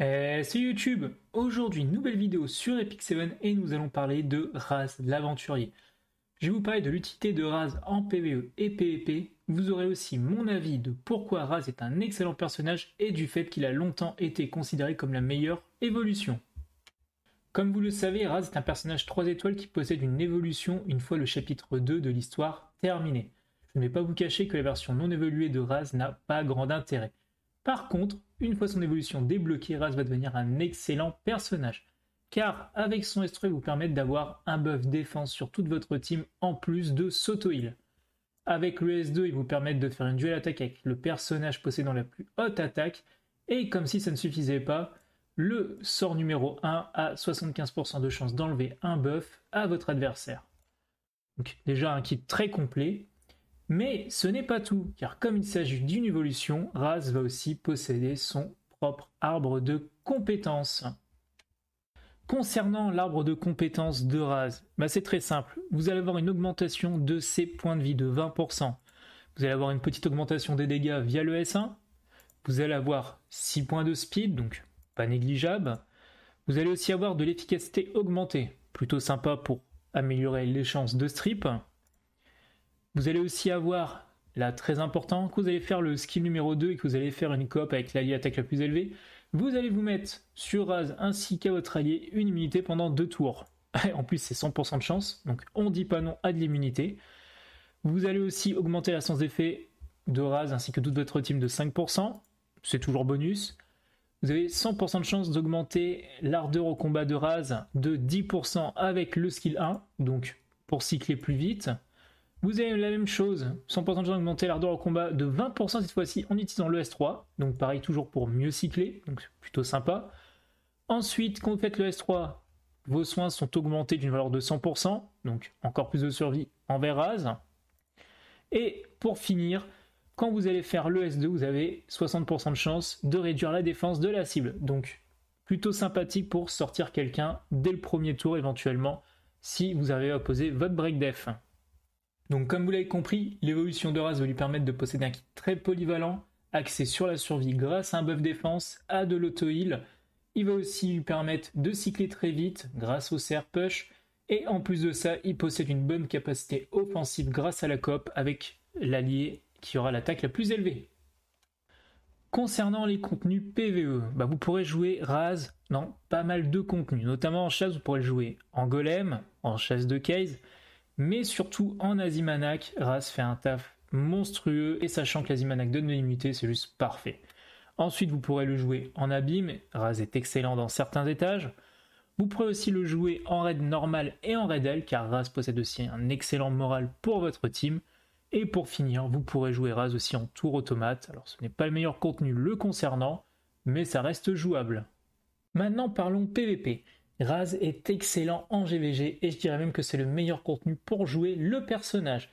Hey euh, c'est YouTube. Aujourd'hui, nouvelle vidéo sur Epic 7 et nous allons parler de Raz l'aventurier. Je vais vous parler de l'utilité de Raz en PvE et PvP. Vous aurez aussi mon avis de pourquoi Raz est un excellent personnage et du fait qu'il a longtemps été considéré comme la meilleure évolution. Comme vous le savez, Raz est un personnage 3 étoiles qui possède une évolution une fois le chapitre 2 de l'histoire terminé. Je ne vais pas vous cacher que la version non évoluée de Raz n'a pas grand intérêt. Par contre, une fois son évolution débloquée, Raz va devenir un excellent personnage. Car avec son S3 vous permettre d'avoir un buff défense sur toute votre team en plus de s'auto-heal. Avec le S2, il vous permet de faire une duel attaque avec le personnage possédant la plus haute attaque. Et comme si ça ne suffisait pas, le sort numéro 1 a 75% de chance d'enlever un buff à votre adversaire. Donc déjà un kit très complet. Mais ce n'est pas tout, car comme il s'agit d'une évolution, Raz va aussi posséder son propre arbre de compétences. Concernant l'arbre de compétences de Raz, bah, c'est très simple. Vous allez avoir une augmentation de ses points de vie de 20%. Vous allez avoir une petite augmentation des dégâts via le S1. Vous allez avoir 6 points de speed, donc pas négligeable. Vous allez aussi avoir de l'efficacité augmentée, plutôt sympa pour améliorer les chances de strip. Vous allez aussi avoir, là très important, que vous allez faire le skill numéro 2 et que vous allez faire une coop avec l'allié attaque la plus élevée. Vous allez vous mettre sur Raz ainsi qu'à votre allié une immunité pendant deux tours. en plus, c'est 100% de chance, donc on dit pas non à de l'immunité. Vous allez aussi augmenter la sens d'effet de Raz ainsi que toute votre team de 5%. C'est toujours bonus. Vous avez 100% de chance d'augmenter l'ardeur au combat de Raz de 10% avec le skill 1, donc pour cycler plus vite. Vous avez la même chose, 100% de chance d'augmenter l'ardeur au combat de 20% cette fois-ci en utilisant le S3, donc pareil toujours pour mieux cycler, donc plutôt sympa. Ensuite, quand vous faites le S3, vos soins sont augmentés d'une valeur de 100%, donc encore plus de survie envers as. Et pour finir, quand vous allez faire le S2, vous avez 60% de chance de réduire la défense de la cible, donc plutôt sympathique pour sortir quelqu'un dès le premier tour éventuellement si vous avez opposé votre break def. Donc comme vous l'avez compris, l'évolution de Raz va lui permettre de posséder un kit très polyvalent, axé sur la survie grâce à un buff défense, à de l'auto-heal. Il va aussi lui permettre de cycler très vite grâce au CR push. Et en plus de ça, il possède une bonne capacité offensive grâce à la COP avec l'allié qui aura l'attaque la plus élevée. Concernant les contenus PVE, bah, vous pourrez jouer Raz dans pas mal de contenus, notamment en chasse, vous pourrez jouer en golem, en chasse de case, mais surtout en Azimanak, Raz fait un taf monstrueux et sachant que l'Azimanak donne de l'immunité, c'est juste parfait. Ensuite, vous pourrez le jouer en abîme, Raz est excellent dans certains étages. Vous pourrez aussi le jouer en raid normal et en raid L, car Raz possède aussi un excellent moral pour votre team. Et pour finir, vous pourrez jouer Raz aussi en tour automate. Alors ce n'est pas le meilleur contenu le concernant, mais ça reste jouable. Maintenant parlons PVP. Raz est excellent en GVG et je dirais même que c'est le meilleur contenu pour jouer le personnage.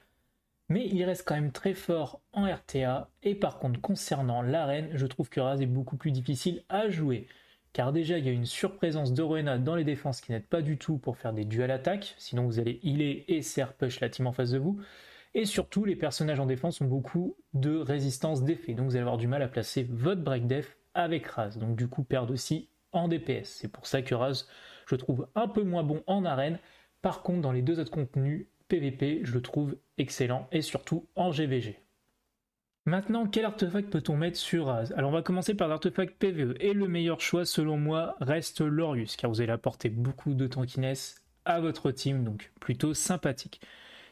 Mais il reste quand même très fort en RTA et par contre concernant l'arène, je trouve que Raz est beaucoup plus difficile à jouer. Car déjà il y a une surprésence de dans les défenses qui n'aide pas du tout pour faire des duels attaques, sinon vous allez healer et serre push la team en face de vous. Et surtout les personnages en défense ont beaucoup de résistance d'effet, donc vous allez avoir du mal à placer votre break def avec Raz, donc du coup perdre aussi en DPS. C'est pour ça que Raz je trouve un peu moins bon en arène. Par contre, dans les deux autres contenus PVP, je le trouve excellent et surtout en GVG. Maintenant, quel artefact peut-on mettre sur Az Alors, on va commencer par l'artefact PVE. Et le meilleur choix, selon moi, reste Lorius, car vous allez apporter beaucoup de tankiness à votre team, donc plutôt sympathique.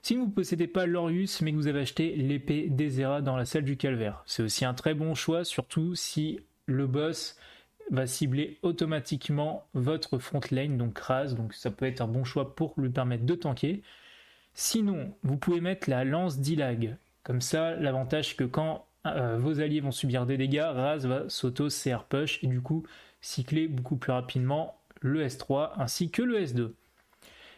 Si vous ne possédez pas Lorius, mais que vous avez acheté l'épée d'Ezera dans la salle du calvaire, c'est aussi un très bon choix, surtout si le boss va cibler automatiquement votre front lane, donc Raz, donc ça peut être un bon choix pour lui permettre de tanker. Sinon, vous pouvez mettre la lance d'Ilag. Comme ça, l'avantage c'est que quand euh, vos alliés vont subir des dégâts, Raz va s'auto-CR push et du coup cycler beaucoup plus rapidement le S3 ainsi que le S2.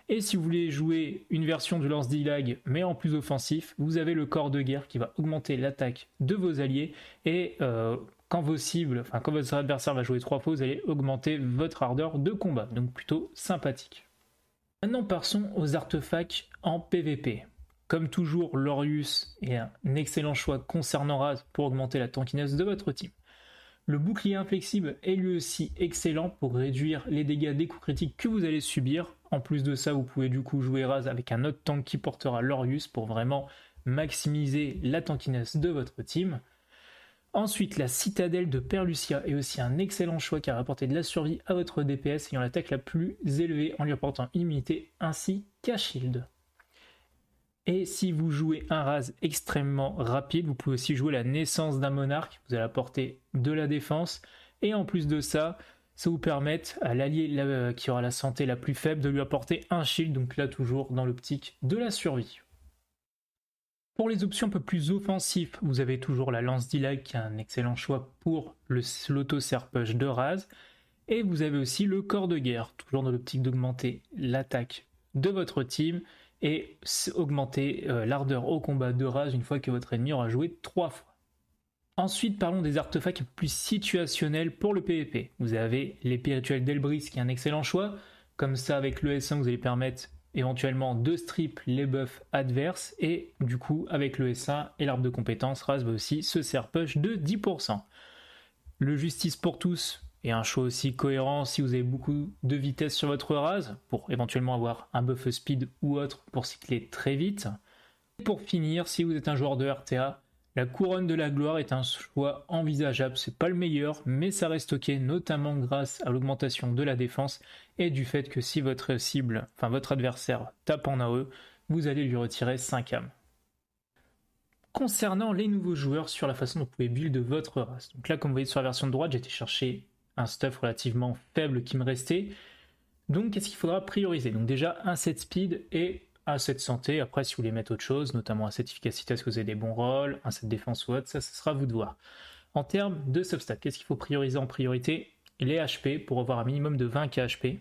Et si vous voulez jouer une version du lance d'Ilag mais en plus offensif, vous avez le corps de guerre qui va augmenter l'attaque de vos alliés et euh, quand vos cibles, enfin quand votre adversaire va jouer trois fois, vous allez augmenter votre ardeur de combat. Donc plutôt sympathique. Maintenant passons aux artefacts en PvP. Comme toujours, Lorius est un excellent choix concernant Raz pour augmenter la tankiness de votre team. Le bouclier inflexible est lui aussi excellent pour réduire les dégâts des coups critiques que vous allez subir. En plus de ça, vous pouvez du coup jouer Raz avec un autre tank qui portera Lorius pour vraiment maximiser la tankiness de votre team. Ensuite, la citadelle de Perlucia est aussi un excellent choix qui a rapporté de la survie à votre DPS ayant l'attaque la plus élevée en lui apportant immunité ainsi qu'un shield. Et si vous jouez un rase extrêmement rapide, vous pouvez aussi jouer la naissance d'un monarque, vous allez apporter de la défense, et en plus de ça, ça vous permet à l'allié euh, qui aura la santé la plus faible de lui apporter un shield, donc là toujours dans l'optique de la survie. Pour les options un peu plus offensives, vous avez toujours la lance d'Ilag qui est un excellent choix pour l'auto-serpage de Raz. Et vous avez aussi le corps de guerre, toujours dans l'optique d'augmenter l'attaque de votre team et augmenter euh, l'ardeur au combat de Raz une fois que votre ennemi aura joué 3 fois. Ensuite, parlons des artefacts plus situationnels pour le PvP. Vous avez l'épée rituelle d'Elbris qui est un excellent choix. Comme ça, avec le S1, vous allez permettre éventuellement deux strips les buffs adverses et du coup avec le S1 et l'arbre de compétence Raz va aussi se serre push de 10%. Le justice pour tous est un choix aussi cohérent si vous avez beaucoup de vitesse sur votre Raz pour éventuellement avoir un buff speed ou autre pour cycler très vite. Et pour finir, si vous êtes un joueur de RTA, la couronne de la gloire est un choix envisageable, c'est pas le meilleur, mais ça reste ok, notamment grâce à l'augmentation de la défense et du fait que si votre cible, enfin votre adversaire tape en AE, vous allez lui retirer 5 âmes. Concernant les nouveaux joueurs sur la façon dont vous pouvez build votre race. Donc là, comme vous voyez sur la version de droite, j'étais chercher un stuff relativement faible qui me restait. Donc qu'est-ce qu'il faudra prioriser Donc déjà un set speed et à cette santé. Après, si vous voulez mettre autre chose, notamment assez Efficacité, est-ce que vous avez des bons rôles, assez cette défense ou autre, ça, ce sera à vous de voir. En termes de substats, qu'est-ce qu'il faut prioriser en priorité Les HP pour avoir un minimum de 20 KHP.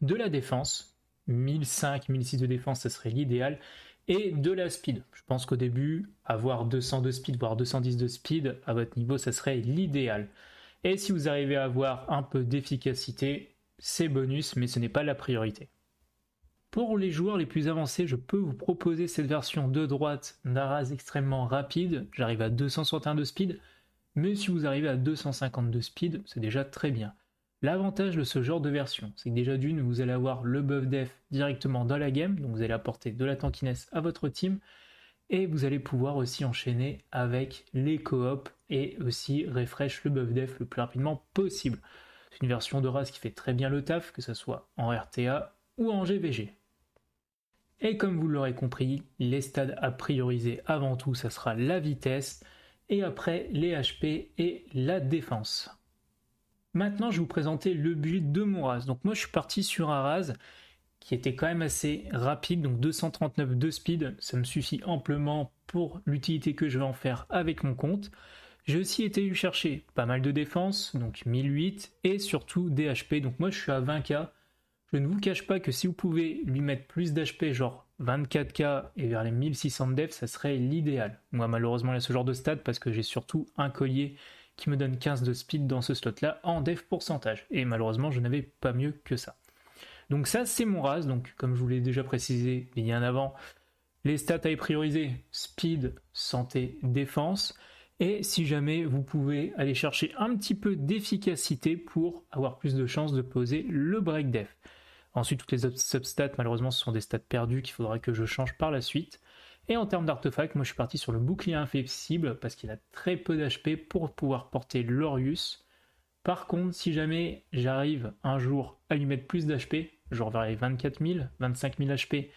De la défense, 1005, 1006 de défense, ça serait l'idéal. Et de la speed. Je pense qu'au début, avoir 200 de speed, voire 210 de speed à votre niveau, ça serait l'idéal. Et si vous arrivez à avoir un peu d'efficacité, c'est bonus, mais ce n'est pas la priorité. Pour les joueurs les plus avancés, je peux vous proposer cette version de droite d'Aras extrêmement rapide. J'arrive à 261 de speed, mais si vous arrivez à 252 speed, c'est déjà très bien. L'avantage de ce genre de version, c'est que déjà d'une, vous allez avoir le buff def directement dans la game, donc vous allez apporter de la tankiness à votre team, et vous allez pouvoir aussi enchaîner avec les coops et aussi refresh le buff def le plus rapidement possible. C'est une version de race qui fait très bien le taf, que ce soit en RTA ou en GVG. Et comme vous l'aurez compris, les stades à prioriser avant tout, ça sera la vitesse, et après les HP et la défense. Maintenant, je vais vous présenter le budget de mon RAS. Donc moi, je suis parti sur un RAS qui était quand même assez rapide, donc 239 de speed, ça me suffit amplement pour l'utilité que je vais en faire avec mon compte. J'ai aussi été chercher pas mal de défense, donc 1008, et surtout des HP, donc moi je suis à 20k, je ne vous cache pas que si vous pouvez lui mettre plus d'HP, genre 24K et vers les 1600 de def, ça serait l'idéal. Moi, malheureusement, il y a ce genre de stats parce que j'ai surtout un collier qui me donne 15 de speed dans ce slot-là en DEF pourcentage. Et malheureusement, je n'avais pas mieux que ça. Donc ça, c'est mon RAS. Donc, comme je vous l'ai déjà précisé bien avant, les stats à y prioriser, speed, santé, défense. Et si jamais vous pouvez aller chercher un petit peu d'efficacité pour avoir plus de chances de poser le break def. Ensuite, toutes les substats, malheureusement, ce sont des stats perdus qu'il faudrait que je change par la suite. Et en termes d'artefacts, moi je suis parti sur le bouclier inflexible parce qu'il a très peu d'HP pour pouvoir porter l'Orius. Par contre, si jamais j'arrive un jour à lui mettre plus d'HP, je reverrai 24 000, 25 000 HP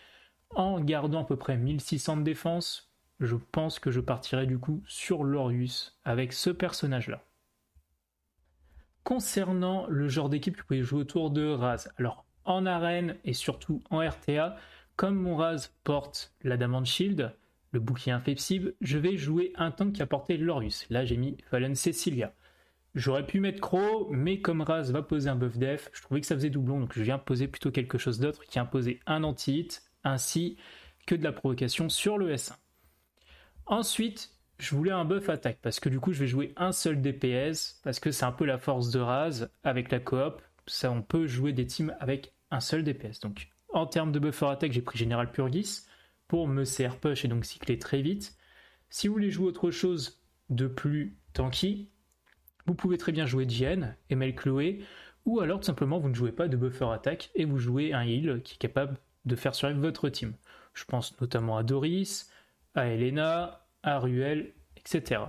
en gardant à peu près 1600 de défense, je pense que je partirai du coup sur l'Orius avec ce personnage-là. Concernant le genre d'équipe que vous pouvez jouer autour de Raz, alors en arène et surtout en RTA, comme mon Raz porte la l'Adamant Shield, le bouclier inflexible, je vais jouer un tank qui a porté Lorius. Là, j'ai mis Fallen Cecilia. J'aurais pu mettre Crow, mais comme Raz va poser un buff def, je trouvais que ça faisait doublon, donc je viens poser plutôt quelque chose d'autre qui imposait un anti-hit ainsi que de la provocation sur le S1. Ensuite, je voulais un buff attaque parce que du coup, je vais jouer un seul DPS parce que c'est un peu la force de Raz avec la coop. Ça, on peut jouer des teams avec un seul DPS. Donc en termes de buffer attaque, j'ai pris Général Purgis pour me CR push et donc cycler très vite. Si vous voulez jouer autre chose de plus tanky, vous pouvez très bien jouer Dienne ML Chloé, ou alors tout simplement vous ne jouez pas de buffer attaque et vous jouez un heal qui est capable de faire survivre votre team. Je pense notamment à Doris, à Elena, à Ruel, etc.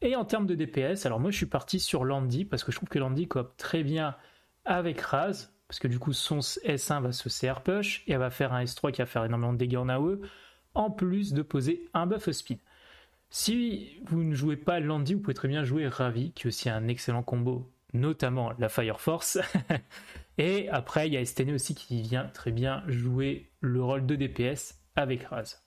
Et en termes de DPS, alors moi je suis parti sur Landy parce que je trouve que Landy coopte très bien avec Raz, parce que du coup son S1 va se CR push et elle va faire un S3 qui va faire énormément de dégâts en AOE, en plus de poser un buff au speed. Si vous ne jouez pas Landy, vous pouvez très bien jouer Ravi, qui aussi a un excellent combo, notamment la Fire Force. et après, il y a Estene aussi qui vient très bien jouer le rôle de DPS avec Raz.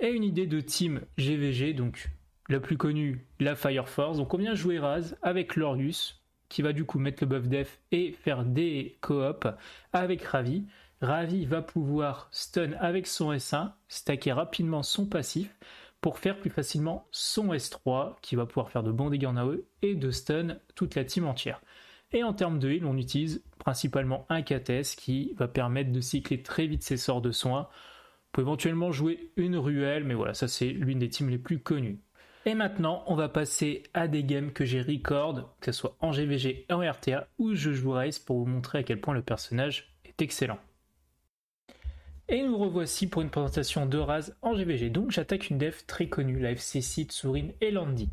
Et une idée de team GVG, donc la plus connue, la Fire Force. Donc on vient jouer Raz avec Lorius, qui va du coup mettre le buff def et faire des co-op avec Ravi. Ravi va pouvoir stun avec son S1, stacker rapidement son passif pour faire plus facilement son S3 qui va pouvoir faire de bons dégâts en AE et de stun toute la team entière. Et en termes de heal, on utilise principalement un KTS qui va permettre de cycler très vite ses sorts de soins. On peut éventuellement jouer une ruelle, mais voilà, ça c'est l'une des teams les plus connues. Et maintenant, on va passer à des games que j'ai record, que ce soit en GVG, en RTA où je joue Race pour vous montrer à quel point le personnage est excellent. Et nous revoici pour une présentation de Raz en GVG. Donc j'attaque une dev très connue, la FC Tsurin et Landy.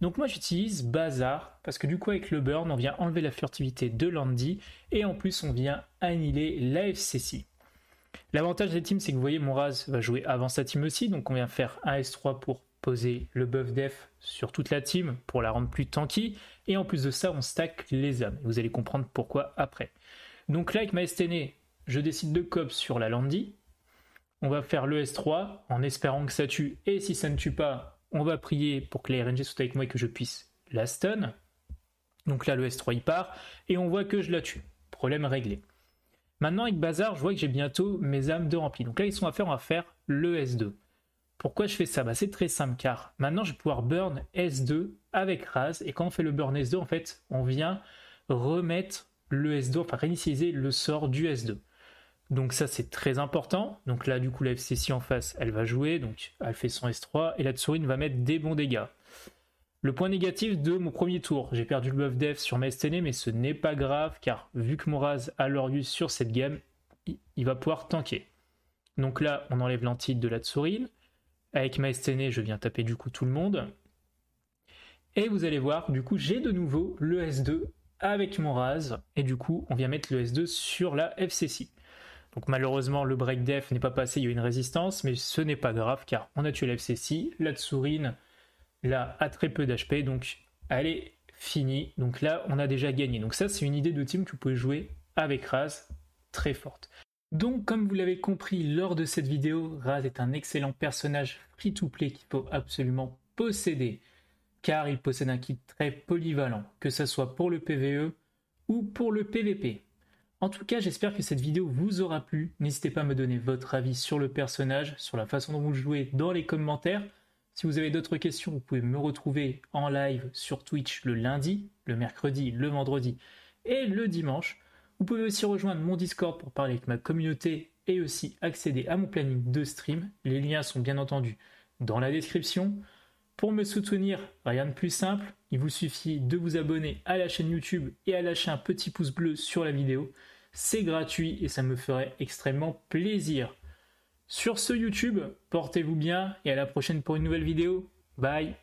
Donc moi j'utilise Bazar parce que du coup avec le burn on vient enlever la furtivité de Landy et en plus on vient annihiler la FCC. L'avantage des teams c'est que vous voyez mon Raz va jouer avant sa team aussi donc on vient faire un S3 pour poser le buff def sur toute la team pour la rendre plus tanky. Et en plus de ça, on stack les âmes. Vous allez comprendre pourquoi après. Donc là, avec ma STN, je décide de cop sur la Landy. On va faire le S3 en espérant que ça tue. Et si ça ne tue pas, on va prier pour que les RNG soient avec moi et que je puisse la stun. Donc là, le S3 il part. Et on voit que je la tue. Problème réglé. Maintenant, avec Bazar, je vois que j'ai bientôt mes âmes de rempli. Donc là, ils sont à faire, on va faire le S2. Pourquoi je fais ça bah, C'est très simple car maintenant je vais pouvoir burn S2 avec Raz. et quand on fait le burn S2 en fait on vient remettre le S2, enfin réinitialiser le sort du S2. Donc ça c'est très important. Donc là du coup la FCC en face elle va jouer, donc elle fait son S3 et la Tsourine va mettre des bons dégâts. Le point négatif de mon premier tour, j'ai perdu le buff def sur ma STN e, mais ce n'est pas grave car vu que Raz a l'Orius sur cette game, il va pouvoir tanker. Donc là on enlève l'Antide de la Tsourine avec ma STN, je viens taper du coup tout le monde. Et vous allez voir, du coup, j'ai de nouveau le S2 avec mon Raz. Et du coup, on vient mettre le S2 sur la FCC. Donc malheureusement, le break def n'est pas passé, il y a eu une résistance, mais ce n'est pas grave car on a tué la FCC. La Tsurine, là, a très peu d'HP, donc elle est finie. Donc là, on a déjà gagné. Donc ça, c'est une idée de team que vous pouvez jouer avec Raz très forte. Donc comme vous l'avez compris lors de cette vidéo, Raz est un excellent personnage free-to-play qu'il faut absolument posséder, car il possède un kit très polyvalent, que ce soit pour le PvE ou pour le PvP. En tout cas, j'espère que cette vidéo vous aura plu. N'hésitez pas à me donner votre avis sur le personnage, sur la façon dont vous le jouez dans les commentaires. Si vous avez d'autres questions, vous pouvez me retrouver en live sur Twitch le lundi, le mercredi, le vendredi et le dimanche. Vous pouvez aussi rejoindre mon Discord pour parler avec ma communauté et aussi accéder à mon planning de stream. Les liens sont bien entendu dans la description. Pour me soutenir, rien de plus simple, il vous suffit de vous abonner à la chaîne YouTube et à lâcher un petit pouce bleu sur la vidéo. C'est gratuit et ça me ferait extrêmement plaisir. Sur ce YouTube, portez-vous bien et à la prochaine pour une nouvelle vidéo. Bye